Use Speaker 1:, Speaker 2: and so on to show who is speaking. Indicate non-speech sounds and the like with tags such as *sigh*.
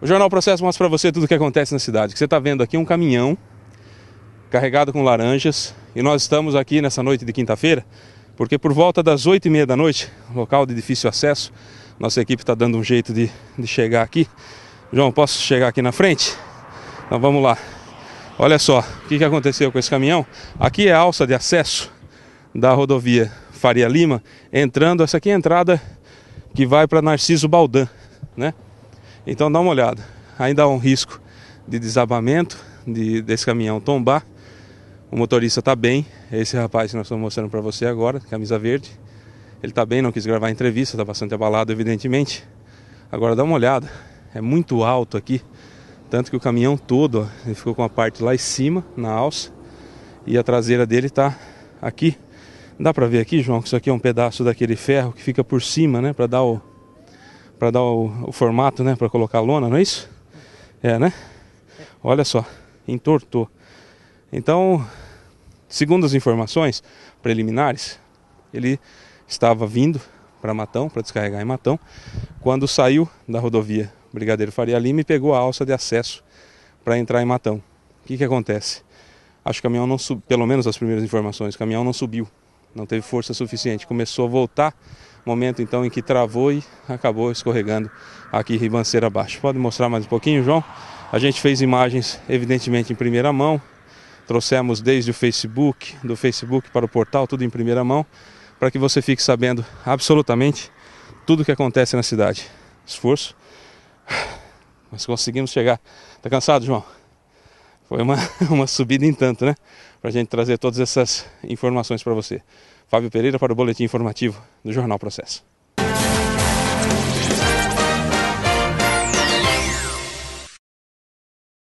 Speaker 1: O Jornal Processo mostra para você tudo o que acontece na cidade. O que você está vendo aqui é um caminhão carregado com laranjas. E nós estamos aqui nessa noite de quinta-feira, porque por volta das oito e meia da noite, local de difícil acesso, nossa equipe está dando um jeito de, de chegar aqui. João, posso chegar aqui na frente? Então vamos lá. Olha só, o que, que aconteceu com esse caminhão? Aqui é a alça de acesso da rodovia Faria Lima, entrando, essa aqui é a entrada que vai para Narciso Baldan, né? Então dá uma olhada. Ainda há um risco de desabamento de, desse caminhão tombar. O motorista está bem, esse rapaz que nós estamos mostrando para você agora, camisa verde. Ele está bem, não quis gravar a entrevista, está bastante abalado, evidentemente. Agora dá uma olhada, é muito alto aqui. Tanto que o caminhão todo ó, ele ficou com a parte lá em cima, na alça, e a traseira dele está aqui. Dá para ver aqui, João, que isso aqui é um pedaço daquele ferro que fica por cima, né, para dar o, para dar o, o, formato, né? Para colocar a lona, não é isso? É, né? Olha só, entortou. Então, segundo as informações preliminares, ele estava vindo para Matão, para descarregar em Matão, quando saiu da rodovia Brigadeiro Faria Lima e pegou a alça de acesso para entrar em Matão. O que, que acontece? Acho que o caminhão não subiu, pelo menos as primeiras informações, o caminhão não subiu, não teve força suficiente, começou a voltar Momento então em que travou e acabou escorregando aqui ribanceira abaixo. Pode mostrar mais um pouquinho, João? A gente fez imagens evidentemente em primeira mão. Trouxemos desde o Facebook, do Facebook para o portal, tudo em primeira mão, para que você fique sabendo absolutamente tudo o que acontece na cidade. Esforço. *sighs* Mas conseguimos chegar. Tá cansado, João? Foi uma, *laughs* uma subida em tanto, né? Para a gente trazer todas essas informações para você. Fábio Pereira para o Boletim Informativo do Jornal Processo.